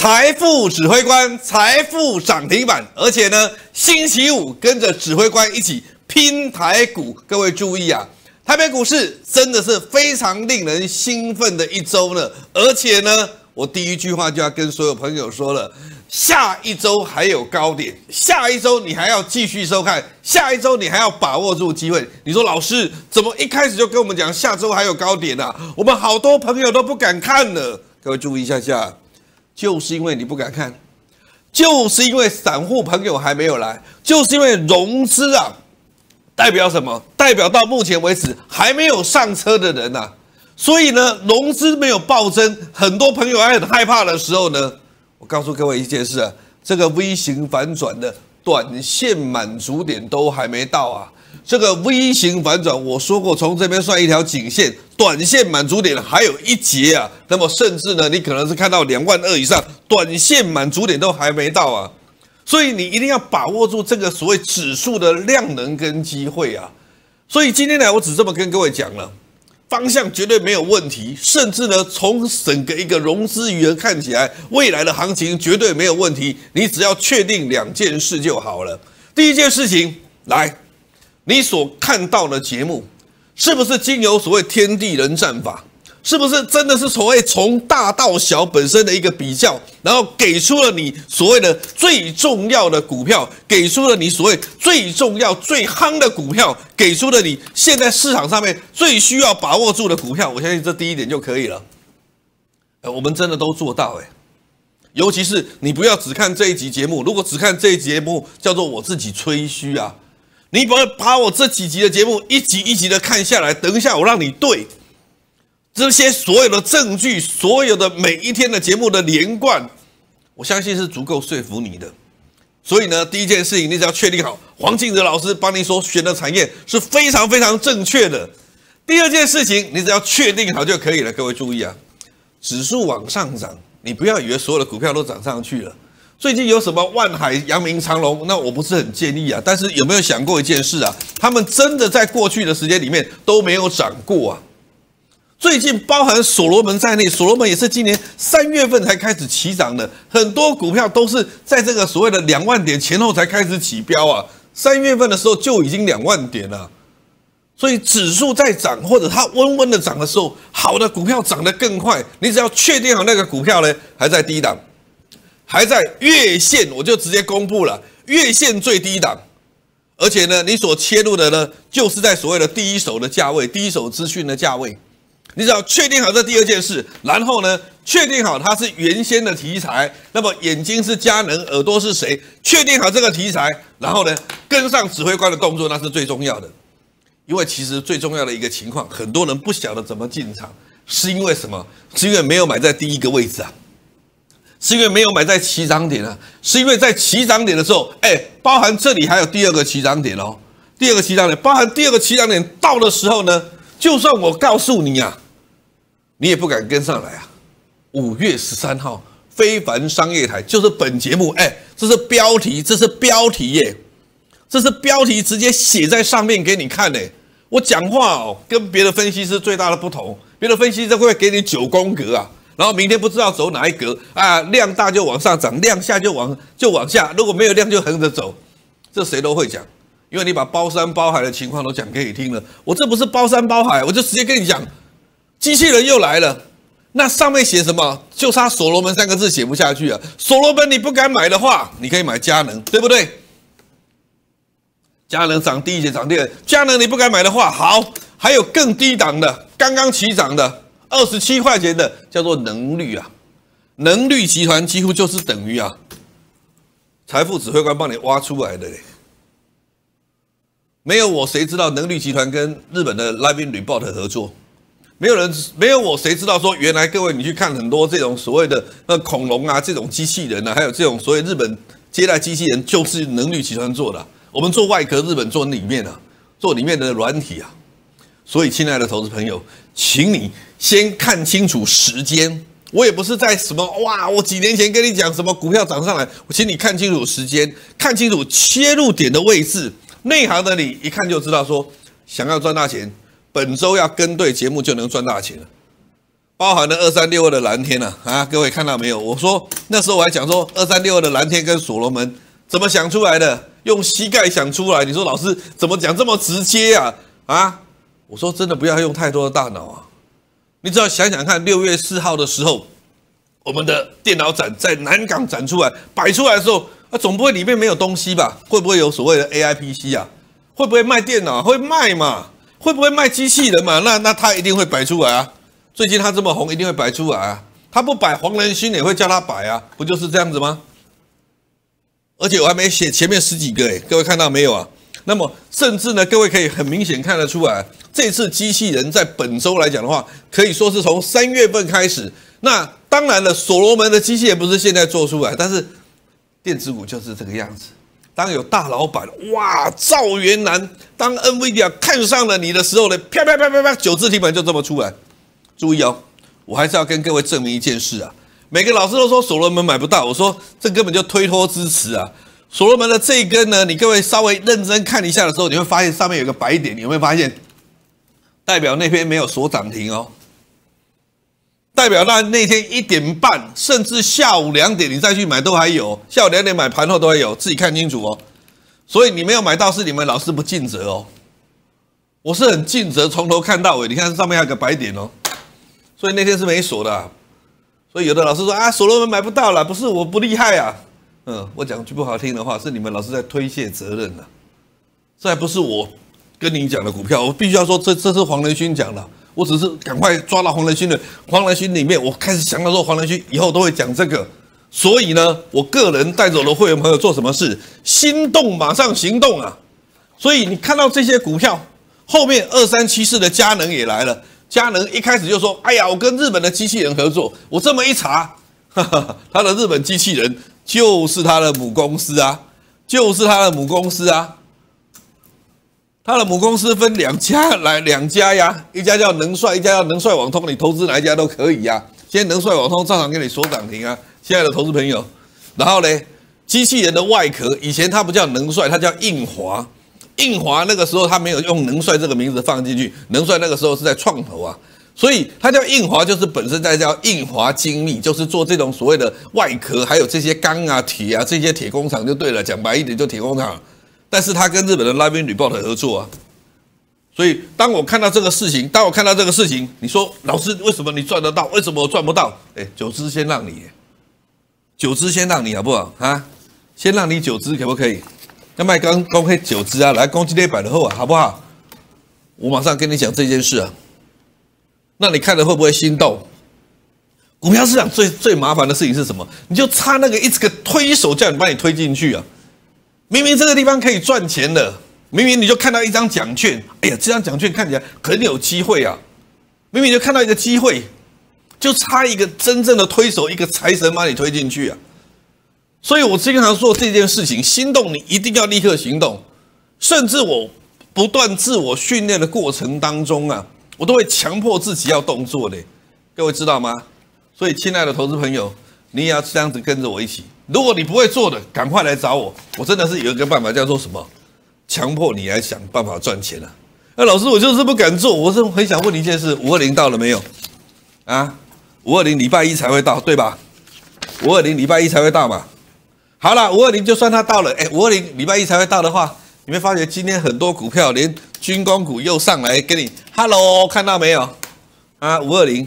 财富指挥官，财富涨停板，而且呢，星期五跟着指挥官一起拼台股。各位注意啊，台北股市真的是非常令人兴奋的一周了。而且呢，我第一句话就要跟所有朋友说了，下一周还有高点，下一周你还要继续收看，下一周你还要把握住机会。你说老师怎么一开始就跟我们讲下周还有高点呢？我们好多朋友都不敢看了。各位注意一下下。就是因为你不敢看，就是因为散户朋友还没有来，就是因为融资啊，代表什么？代表到目前为止还没有上车的人呐。所以呢，融资没有暴增，很多朋友还很害怕的时候呢，我告诉各位一件事啊，这个 V 型反转的短线满足点都还没到啊。这个 V 型反转，我说过从这边算一条颈线。短线满足点还有一节啊，那么甚至呢，你可能是看到两万二以上，短线满足点都还没到啊，所以你一定要把握住这个所谓指数的量能跟机会啊。所以今天呢，我只这么跟各位讲了，方向绝对没有问题，甚至呢，从整个一个融资余额看起来，未来的行情绝对没有问题，你只要确定两件事就好了。第一件事情，来，你所看到的节目。是不是经由所谓天地人战法？是不是真的是所谓从大到小本身的一个比较，然后给出了你所谓的最重要的股票，给出了你所谓最重要最夯的股票，给出了你现在市场上面最需要把握住的股票。我相信这第一点就可以了。哎，我们真的都做到哎，尤其是你不要只看这一集节目，如果只看这一节目，叫做我自己吹嘘啊。你不要把我这几集的节目一集一集的看下来，等一下我让你对这些所有的证据、所有的每一天的节目的连贯，我相信是足够说服你的。所以呢，第一件事情你只要确定好黄静哲老师帮你所选的产业是非常非常正确的。第二件事情你只要确定好就可以了。各位注意啊，指数往上涨，你不要以为所有的股票都涨上去了。最近有什么万海、扬名、长隆？那我不是很建议啊。但是有没有想过一件事啊？他们真的在过去的时间里面都没有涨过啊。最近包含所罗门在内，所罗门也是今年三月份才开始起涨的。很多股票都是在这个所谓的两万点前后才开始起标啊。三月份的时候就已经两万点了。所以指数在涨或者它温温的涨的时候，好的股票涨得更快。你只要确定好那个股票呢还在低档。还在月线，我就直接公布了月线最低档，而且呢，你所切入的呢，就是在所谓的第一手的价位，第一手资讯的价位。你只要确定好这第二件事，然后呢，确定好它是原先的题材，那么眼睛是佳能，耳朵是谁？确定好这个题材，然后呢，跟上指挥官的动作，那是最重要的。因为其实最重要的一个情况，很多人不晓得怎么进场，是因为什么？是因为没有买在第一个位置啊。是因为没有买在起涨点啊，是因为在起涨点的时候，哎，包含这里还有第二个起涨点哦，第二个起涨点，包含第二个起涨点到的时候呢，就算我告诉你啊，你也不敢跟上来啊。五月十三号非凡商业台就是本节目，哎，这是标题，这是标题耶，这是标题，直接写在上面给你看嘞。我讲话哦，跟别的分析师最大的不同，别的分析师会给你九宫格啊。然后明天不知道走哪一格啊？量大就往上涨，量下就往就往下。如果没有量就横着走，这谁都会讲。因为你把包山包海的情况都讲给你听了。我这不是包山包海，我就直接跟你讲，机器人又来了。那上面写什么？就差所罗门三个字写不下去啊。所罗门你不敢买的话，你可以买佳能，对不对？佳能涨低一些，涨点。佳能你不敢买的话，好，还有更低档的，刚刚起涨的。二十七块钱的叫做能率啊，能率集团几乎就是等于啊，财富指挥官帮你挖出来的没有我谁知道能率集团跟日本的 Living r e p o t 合作，没有人没有我谁知道说原来各位你去看很多这种所谓的那恐龙啊这种机器人啊，还有这种所谓日本接待机器人就是能率集团做的，我们做外壳，日本做里面啊，做里面的软体啊。所以，亲爱的投资朋友，请你先看清楚时间。我也不是在什么哇，我几年前跟你讲什么股票涨上来，我请你看清楚时间，看清楚切入点的位置。内行的你一看就知道，说想要赚大钱，本周要跟对节目就能赚大钱了。包含了二三六二的蓝天呐啊，各位看到没有？我说那时候我还讲说二三六二的蓝天跟所罗门怎么想出来的？用膝盖想出来？你说老师怎么讲这么直接呀？啊！我说真的，不要用太多的大脑啊！你只要想想看，六月四号的时候，我们的电脑展在南港展出来摆出来的时候，啊，总不会里面没有东西吧？会不会有所谓的 A I P C 啊？会不会卖电脑？会卖嘛？会不会卖机器人嘛？那那他一定会摆出来啊！最近他这么红，一定会摆出来啊！他不摆，黄仁勋也会叫他摆啊！不就是这样子吗？而且我还没写前面十几个诶，各位看到没有啊？那么，甚至呢，各位可以很明显看得出来，这次机器人在本周来讲的话，可以说是从三月份开始。那当然了，所罗门的机器人不是现在做出来，但是电子股就是这个样子。当有大老板哇，赵元南，当 Nvidia 看上了你的时候呢，啪啪啪啪啪，九字题本就这么出来。注意哦，我还是要跟各位证明一件事啊，每个老师都说所罗门买不到，我说这根本就推脱支持啊。所罗门的这一根呢，你各位稍微认真看一下的时候，你会发现上面有个白点，有没有发现？代表那边没有锁涨停哦，代表那那天一点半，甚至下午两点你再去买都还有，下午两点买盘后都还有，自己看清楚哦。所以你没有买到是你们老师不尽责哦，我是很尽责，从头看到尾。你看上面还有个白点哦，所以那天是没锁的。所以有的老师说啊，所罗门买不到了，不是我不厉害啊。嗯，我讲句不好听的话，是你们老是在推卸责任了。这还不是我跟你讲的股票，我必须要说，这这是黄仁勋讲的。我只是赶快抓到黄仁勋的黄仁勋里面，我开始想到说黄仁勋以后都会讲这个，所以呢，我个人带走了会员朋友做什么事，心动马上行动啊。所以你看到这些股票后面，二三七四的佳能也来了。佳能一开始就说：“哎呀，我跟日本的机器人合作。”我这么一查，哈哈他的日本机器人。就是他的母公司啊，就是他的母公司啊，他的母公司分两家来两家呀，一家叫能帅，一家叫能帅网通，你投资哪一家都可以呀。现在能帅网通照常给你说涨停啊，亲爱的投资朋友。然后呢，机器人的外壳以前它不叫能帅，它叫印华，印华那个时候它没有用能帅这个名字放进去，能帅那个时候是在创投啊。所以它叫印华，就是本身在叫印华精密，就是做这种所谓的外壳，还有这些钢啊、铁啊这些铁工厂就对了。讲白一点，就铁工厂。但是他跟日本的拉宾女抱的合作啊。所以当我看到这个事情，当我看到这个事情，你说老师为什么你赚得到，为什么我赚不到？哎，九支先让你，九支先让你好不好啊？先让你九支可不可以？那卖钢攻击九支啊，来攻击那一百的后啊，好不好？我马上跟你讲这件事啊。那你看了会不会心动？股票市场最最麻烦的事情是什么？你就差那个一个推手叫你把你推进去啊！明明这个地方可以赚钱的，明明你就看到一张奖券，哎呀，这张奖券看起来很有机会啊！明明就看到一个机会，就差一个真正的推手，一个财神把你推进去啊！所以我经常做这件事情，心动你一定要立刻行动，甚至我不断自我训练的过程当中啊。我都会强迫自己要动作的，各位知道吗？所以，亲爱的投资朋友，你也要这样子跟着我一起。如果你不会做的，赶快来找我。我真的是有一个办法，叫做什么？强迫你来想办法赚钱啊！那老师，我就是不敢做，我是很想问你一件事：五二零到了没有？啊，五二零礼拜一才会到，对吧？五二零礼拜一才会到嘛。好了，五二零就算它到了，哎，五二零礼拜一才会到的话。你会发觉今天很多股票连军工股又上来跟你 Hello，看到没有啊？五二零，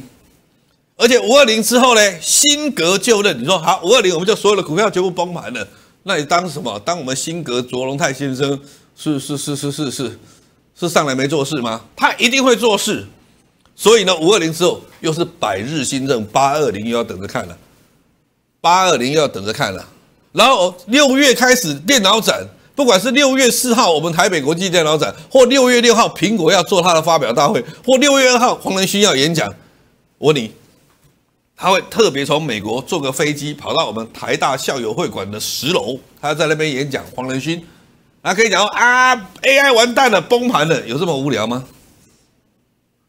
而且五二零之后呢，辛格就任，你说好五二零我们就所有的股票全部崩盘了？那你当什么？当我们辛格卓龙泰先生是是是是是是是上来没做事吗？他一定会做事，所以呢，五二零之后又是百日新政，八二零又要等着看了，八二零又要等着看了，然后六月开始电脑展。不管是六月四号我们台北国际电脑展，或六月六号苹果要做它的发表大会，或六月二号黄仁勋要演讲，我问你，他会特别从美国坐个飞机跑到我们台大校友会馆的十楼，他在那边演讲黄仁勋，他可以讲说啊 AI 完蛋了，崩盘了，有这么无聊吗？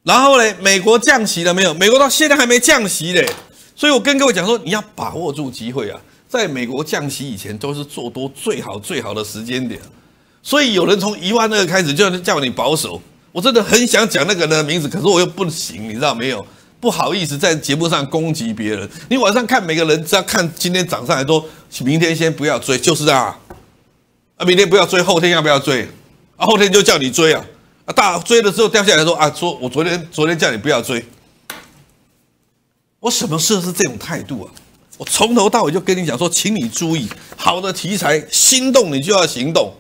然后呢，美国降息了没有？美国到现在还没降息嘞，所以我跟各位讲说，你要把握住机会啊。在美国降息以前，都是做多最好最好的时间点，所以有人从一万二开始就叫你保守。我真的很想讲那个人的名字，可是我又不行，你知道没有？不好意思在节目上攻击别人。你晚上看每个人只要看今天涨上来，都明天先不要追，就是这样。啊，明天不要追，后天要不要追？啊，后天就叫你追啊！啊，大追了之后掉下来，说啊，说我昨天昨天叫你不要追，我什么事是这种态度啊？我从头到尾就跟你讲说，请你注意，好的题材，心动你就要行动，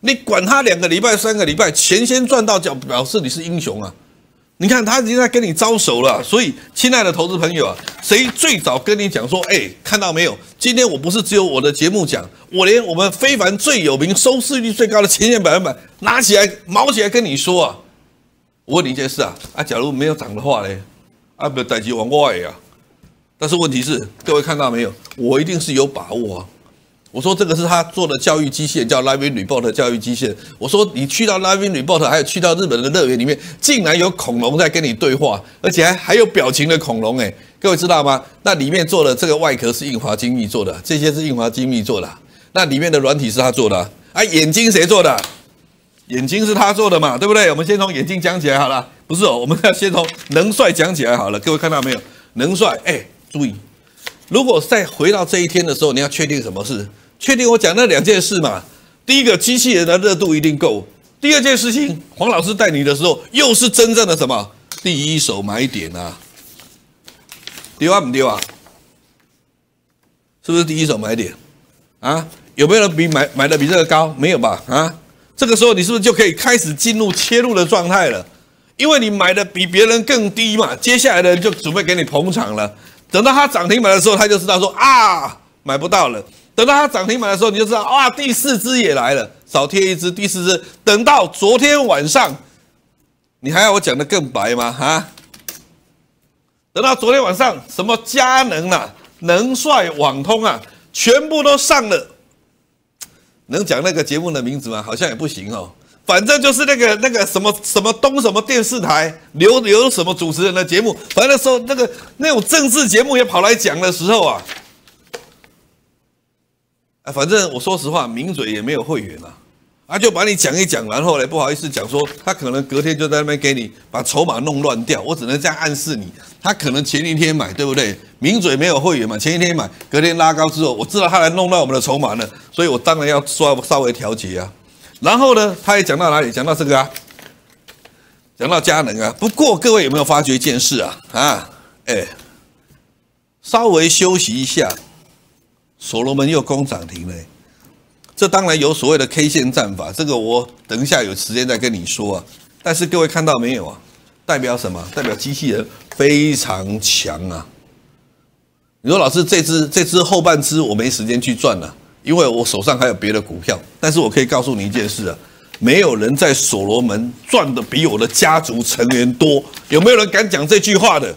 你管他两个礼拜、三个礼拜，钱先赚到，表表示你是英雄啊！你看他已经在跟你招手了，所以，亲爱的投资朋友啊，谁最早跟你讲说，哎，看到没有？今天我不是只有我的节目讲，我连我们非凡最有名、收视率最高的《前线百分百》拿起来、毛起来跟你说啊！我问你一件事啊，啊，假如没有涨的话呢？啊，不要逮起往我呀！但是问题是，各位看到没有？我一定是有把握啊！我说这个是他做的教育机械，叫 Living r e p o r t 教育机械。我说你去到 Living r e p o r t 还有去到日本的乐园里面，竟然有恐龙在跟你对话，而且还还有表情的恐龙哎！各位知道吗？那里面做的这个外壳是印华精密做的，这些是印华精密做的。那里面的软体是他做的啊，眼睛谁做的？眼睛是他做的嘛，对不对？我们先从眼睛讲起来好了，不是哦，我们要先从能帅讲起来好了。各位看到没有？能帅哎！注意，如果再回到这一天的时候，你要确定什么事？确定我讲那两件事嘛。第一个，机器人的热度一定够；第二件事情，黄老师带你的时候，又是真正的什么？第一手买点呐。丢啊不丢啊？是不是第一手买点？啊，有没有人比买买的比这个高？没有吧？啊，这个时候你是不是就可以开始进入切入的状态了？因为你买的比别人更低嘛，接下来的人就准备给你捧场了。等到它涨停板的时候，他就知道说啊，买不到了。等到它涨停板的时候，你就知道啊，第四只也来了，少贴一只，第四只。等到昨天晚上，你还要我讲的更白吗？啊，等到昨天晚上，什么佳能啊，能帅网通啊，全部都上了。能讲那个节目的名字吗？好像也不行哦。反正就是那个那个什么什么东什么电视台留留什么主持人的节目，反正那时候那个那种政治节目也跑来讲的时候啊，反正我说实话，名嘴也没有会员啊，啊就把你讲一讲，然后嘞不好意思讲说他可能隔天就在那边给你把筹码弄乱掉，我只能这样暗示你，他可能前一天买对不对？名嘴没有会员嘛，前一天买，隔天拉高之后，我知道他来弄乱我们的筹码呢，所以我当然要稍稍微调节啊。然后呢，他也讲到哪里？讲到这个啊，讲到佳能啊。不过各位有没有发觉一件事啊？啊，哎，稍微休息一下，所罗门又攻涨停了。这当然有所谓的 K 线战法，这个我等一下有时间再跟你说啊。但是各位看到没有啊？代表什么？代表机器人非常强啊。你说老师，这只这只后半只我没时间去赚了。因为我手上还有别的股票，但是我可以告诉你一件事啊，没有人在所罗门赚的比我的家族成员多，有没有人敢讲这句话的？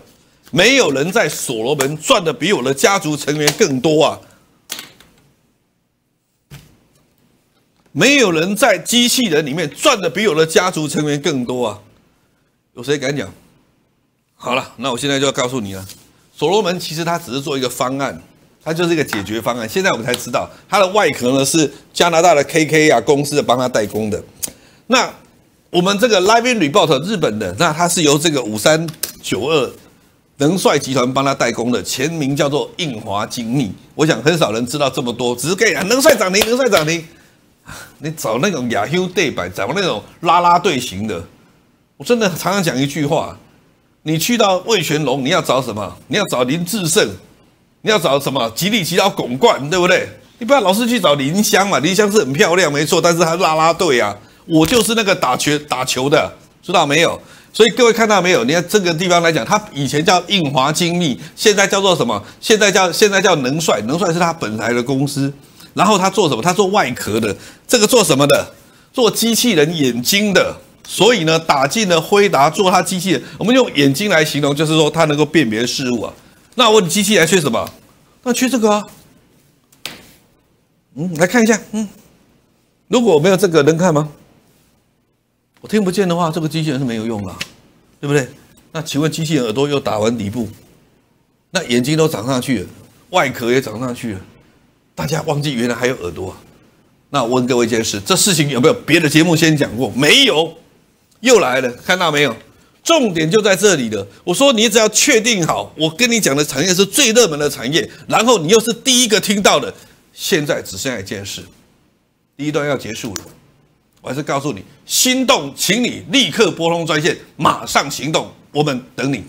没有人在所罗门赚的比我的家族成员更多啊，没有人在机器人里面赚的比我的家族成员更多啊，有谁敢讲？好了，那我现在就要告诉你了，所罗门其实他只是做一个方案。它就是一个解决方案。现在我们才知道，它的外壳呢是加拿大的 KK 啊公司的帮它代工的。那我们这个 Living r e p o t 日本的，那它是由这个五三九二能帅集团帮它代工的，前名叫做印华精密。我想很少人知道这么多，只是看能帅涨停，能帅涨停。你找那种雅优对白，找那种拉拉队型的。我真的常常讲一句话：你去到魏全龙，你要找什么？你要找林志胜。你要找什么？吉利奇要拱冠，对不对？你不要老是去找林香嘛。林香是很漂亮，没错，但是她拉拉队啊。我就是那个打拳打球的，知道没有？所以各位看到没有？你看这个地方来讲，它以前叫印华精密，现在叫做什么？现在叫现在叫能帅，能帅是他本来的公司。然后他做什么？他做外壳的。这个做什么的？做机器人眼睛的。所以呢，打进了辉达做他机器人，我们用眼睛来形容，就是说它能够辨别事物啊。那我的机器人缺什么？那缺这个啊。嗯，来看一下。嗯，如果我没有这个能看吗？我听不见的话，这个机器人是没有用的，对不对？那请问机器人耳朵又打完底部，那眼睛都长上去了，外壳也长上去了，大家忘记原来还有耳朵啊？那我问各位一件事，这事情有没有别的节目先讲过？没有，又来了，看到没有？重点就在这里了。我说你只要确定好，我跟你讲的产业是最热门的产业，然后你又是第一个听到的。现在只剩下一件事，第一段要结束了。我还是告诉你，心动，请你立刻拨通专线，马上行动，我们等你。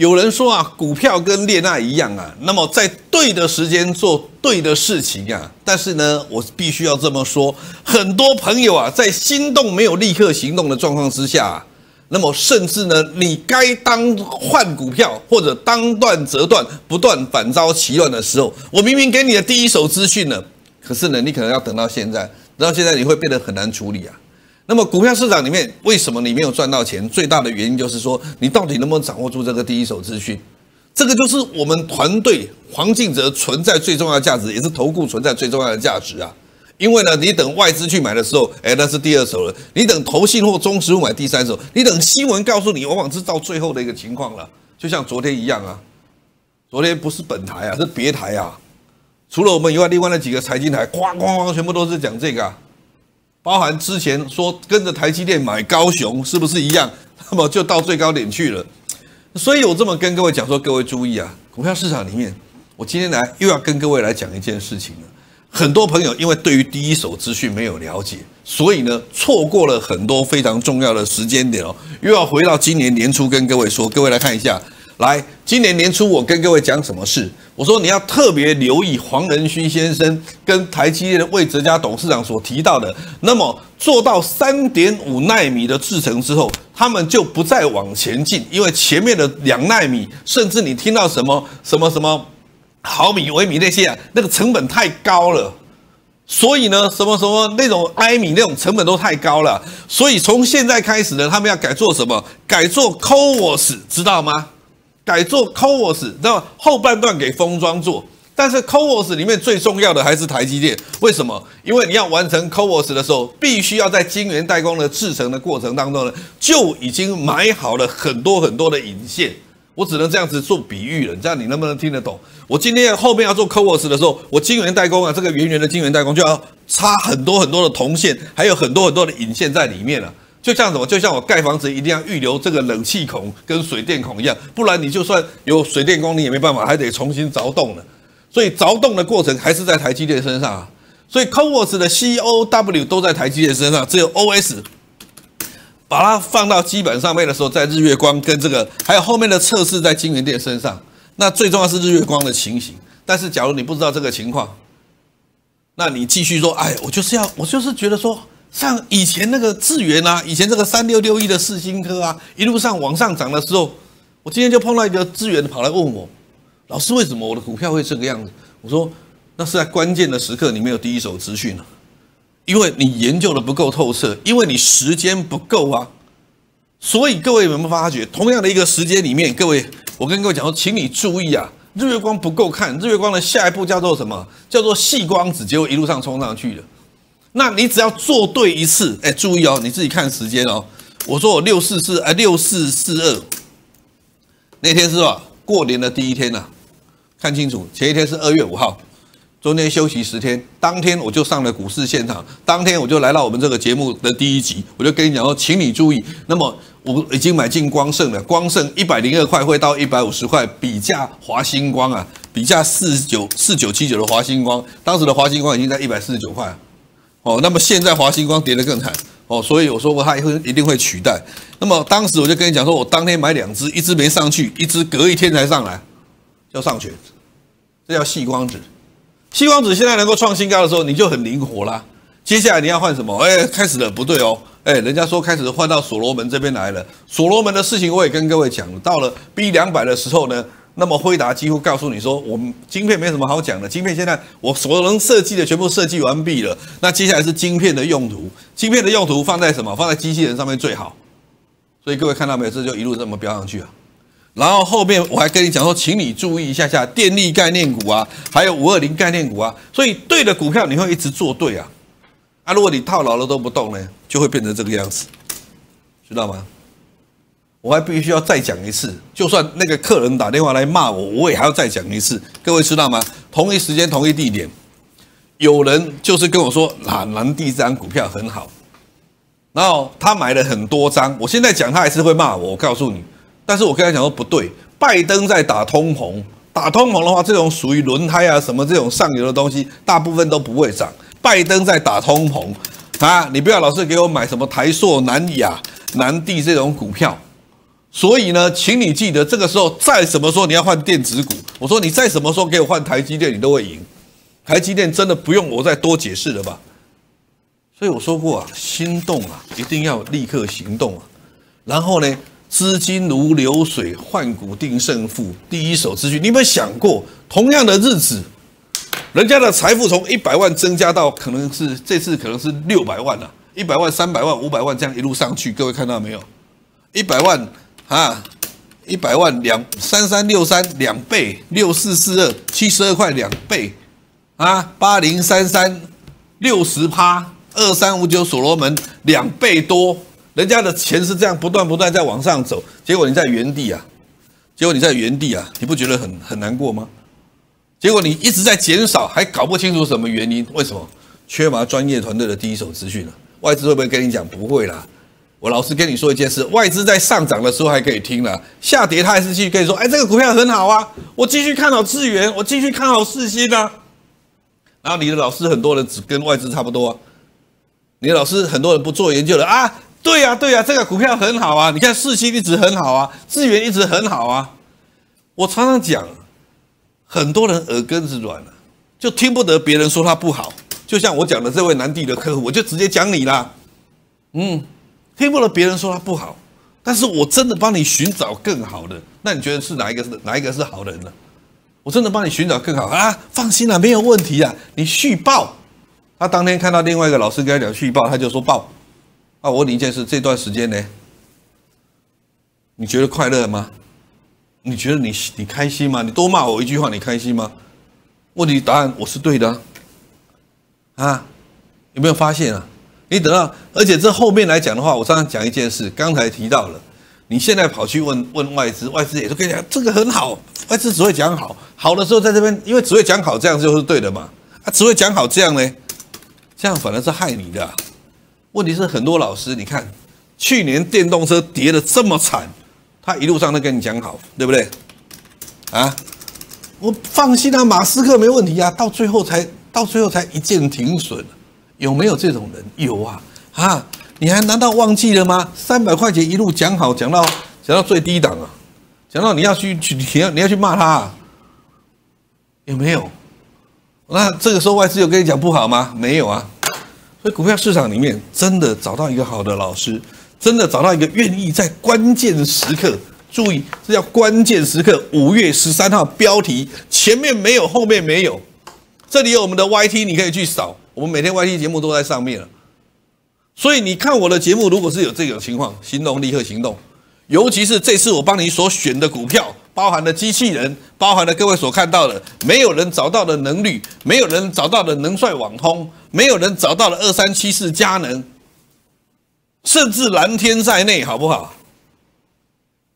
有人说啊，股票跟恋爱一样啊，那么在对的时间做对的事情啊。但是呢，我必须要这么说，很多朋友啊，在心动没有立刻行动的状况之下，那么甚至呢，你该当换股票或者当断则断，不断反遭其乱的时候，我明明给你的第一手资讯了，可是呢，你可能要等到现在，等到现在你会变得很难处理啊。那么股票市场里面，为什么你没有赚到钱？最大的原因就是说，你到底能不能掌握住这个第一手资讯？这个就是我们团队黄敬哲存在最重要的价值，也是投顾存在最重要的价值啊！因为呢，你等外资去买的时候，哎，那是第二手了；你等投信或中资买第三手；你等新闻告诉你，往往是到最后的一个情况了。就像昨天一样啊，昨天不是本台啊，是别台啊。除了我们以外，另外那几个财经台，哐哐哐，全部都是讲这个。包含之前说跟着台积电买高雄是不是一样？那么就到最高点去了。所以我这么跟各位讲说，各位注意啊，股票市场里面，我今天来又要跟各位来讲一件事情了。很多朋友因为对于第一手资讯没有了解，所以呢错过了很多非常重要的时间点哦。又要回到今年年初跟各位说，各位来看一下。来，今年年初我跟各位讲什么事？我说你要特别留意黄仁勋先生跟台积电的魏哲家董事长所提到的。那么做到三点五纳米的制程之后，他们就不再往前进，因为前面的两纳米，甚至你听到什么什么什么毫米、微米那些，啊，那个成本太高了。所以呢，什么什么那种埃米那种成本都太高了。所以从现在开始呢，他们要改做什么？改做 c o a s 知道吗？改做 CoWOS，那么后半段给封装做。但是 CoWOS 里面最重要的还是台积电，为什么？因为你要完成 CoWOS 的时候，必须要在晶圆代工的制成的过程当中呢，就已经埋好了很多很多的引线。我只能这样子做比喻了，这样你能不能听得懂？我今天后面要做 CoWOS 的时候，我晶圆代工啊，这个圆圆的晶圆代工就要插很多很多的铜线，还有很多很多的引线在里面了。就像什么？就像我盖房子一定要预留这个冷气孔跟水电孔一样，不然你就算有水电工，你也没办法，还得重新凿洞呢。所以凿洞的过程还是在台积电身上，啊。所以 CoW 的 COW 都在台积电身上，只有 OS 把它放到基本上面的时候，在日月光跟这个还有后面的测试在晶圆电身上。那最重要是日月光的情形，但是假如你不知道这个情况，那你继续说，哎，我就是要，我就是觉得说。像以前那个智源啊，以前这个三六六亿的四新科啊，一路上往上涨的时候，我今天就碰到一个智源跑来问我，老师为什么我的股票会这个样子？我说，那是在关键的时刻你没有第一手资讯啊，因为你研究的不够透彻，因为你时间不够啊。所以各位有没有发觉，同样的一个时间里面，各位，我跟各位讲说，请你注意啊，日月光不够看，日月光的下一步叫做什么？叫做细光子，结果一路上冲上去了。那你只要做对一次，哎，注意哦，你自己看时间哦。我说我六四四，哎，六四四二。那天是吧？过年的第一天呐，看清楚，前一天是二月五号，中间休息十天，当天我就上了股市现场，当天我就来到我们这个节目的第一集，我就跟你讲说，请你注意。那么我已经买进光盛了，光盛一百零二块会到一百五十块，比价华星光啊，比价四九四九七九的华星光，当时的华星光已经在一百四十九块。哦，那么现在华星光跌得更惨哦，所以我说过它以一定会取代。那么当时我就跟你讲说，我当天买两只，一只没上去，一只隔一天才上来，叫上去，这叫细光子。细光子现在能够创新高的时候，你就很灵活啦。接下来你要换什么？哎，开始了，不对哦，哎，人家说开始换到所罗门这边来了。所罗门的事情我也跟各位讲，到了 B 两百的时候呢。那么辉达几乎告诉你说，我们晶片没什么好讲的，晶片现在我所能设计的全部设计完毕了。那接下来是晶片的用途，晶片的用途放在什么？放在机器人上面最好。所以各位看到没有，这就一路这么飙上去啊。然后后面我还跟你讲说，请你注意一下下电力概念股啊，还有五二零概念股啊。所以对的股票你会一直做对啊。那如果你套牢了都不动呢，就会变成这个样子，知道吗？我还必须要再讲一次，就算那个客人打电话来骂我，我也还要再讲一次。各位知道吗？同一时间、同一地点，有人就是跟我说，啊，南帝这张股票很好，然后他买了很多张。我现在讲，他还是会骂我。我告诉你，但是我跟他讲说不对，拜登在打通膨，打通膨的话，这种属于轮胎啊什么这种上游的东西，大部分都不会涨。拜登在打通膨，啊，你不要老是给我买什么台塑、南亚、南帝这种股票。所以呢，请你记得，这个时候再怎么说，你要换电子股。我说你再怎么说给我换台积电，你都会赢。台积电真的不用我再多解释了吧？所以我说过啊，心动啊，一定要立刻行动啊。然后呢，资金如流水，换股定胜负，第一手资讯。你有没有想过同样的日子，人家的财富从一百万增加到可能是这次可能是六百万了，一百万、三百万、五百万这样一路上去，各位看到没有？一百万。啊，一百万两三三六三两倍六四四二七十二块两倍，啊八零三三六十趴二三五九所罗门两倍多，人家的钱是这样不断不断在往上走，结果你在原地啊，结果你在原地啊，你不觉得很很难过吗？结果你一直在减少，还搞不清楚什么原因？为什么缺乏专业团队的第一手资讯啊，外资会不会跟你讲？不会啦。我老实跟你说一件事：外资在上涨的时候还可以听了，下跌它还是继续跟你说，哎，这个股票很好啊，我继续看好智源，我继续看好世星啊。然后你的老师很多人只跟外资差不多，你的老师很多人不做研究了啊。对呀，对呀，这个股票很好啊，你看世星一直很好啊，智源一直很好啊。我常常讲，很多人耳根子软了，就听不得别人说他不好。就像我讲的这位南帝的客户，我就直接讲你啦，嗯。听不了别人说他不好，但是我真的帮你寻找更好的，那你觉得是哪一个？是哪一个是好人呢？我真的帮你寻找更好啊！放心啦，没有问题啊！你续报，他当天看到另外一个老师跟他讲续报，他就说报。啊，我问你一件事，这段时间呢，你觉得快乐吗？你觉得你你开心吗？你多骂我一句话，你开心吗？问题答案我是对的，啊，有没有发现啊？你等到，而且这后面来讲的话，我刚刚讲一件事，刚才提到了，你现在跑去问问外资，外资也是跟你讲这个很好，外资只会讲好，好的时候在这边，因为只会讲好，这样就是对的嘛，啊，只会讲好这样呢，这样反而是害你的。问题是很多老师，你看去年电动车跌的这么惨，他一路上都跟你讲好，对不对？啊，我放心啊，马斯克没问题啊，到最后才到最后才一键停损。有没有这种人？有啊，啊，你还难道忘记了吗？三百块钱一路讲好，讲到讲到最低档啊，讲到你要去去你要你要去骂他，啊，有没有？那这个时候外资有跟你讲不好吗？没有啊。所以股票市场里面真的找到一个好的老师，真的找到一个愿意在关键时刻注意，这叫关键时刻。五月十三号标题前面没有，后面没有，这里有我们的 YT，你可以去扫。我们每天 Y T 节目都在上面了，所以你看我的节目，如果是有这种情况，行动立刻行动，尤其是这次我帮你所选的股票，包含了机器人，包含了各位所看到的没有人找到的能力，没有人找到的能帅网通，没有人找到的二三七四佳能，甚至蓝天在内，好不好？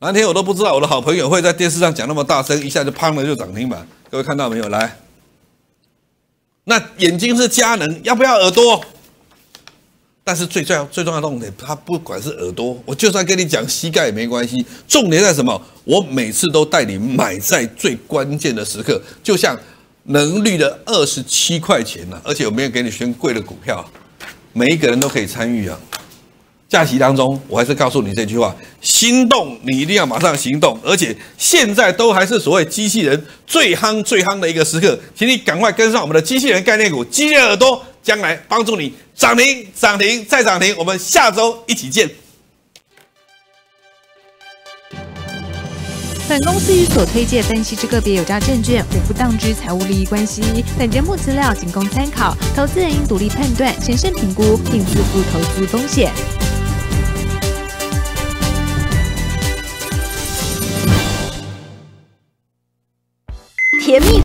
蓝天我都不知道，我的好朋友会在电视上讲那么大声，一下就砰了就涨停板，各位看到没有？来。那眼睛是加能，要不要耳朵？但是最重要、最重要的重点，它不管是耳朵，我就算跟你讲膝盖也没关系。重点在什么？我每次都带你买在最关键的时刻，就像能绿的二十七块钱呢，而且我没有给你选贵的股票，每一个人都可以参与啊。假期当中，我还是告诉你这句话：心动，你一定要马上行动。而且现在都还是所谓机器人最夯、最夯的一个时刻，请你赶快跟上我们的机器人概念股，机人耳朵将来帮助你涨停、涨停再涨停。我们下周一起见。本公司与所推介分析之个别有价证券无不当之财务利益关系。本节目资料仅供参考，投资人应独立判断、审慎评估，并自负投资风险。me.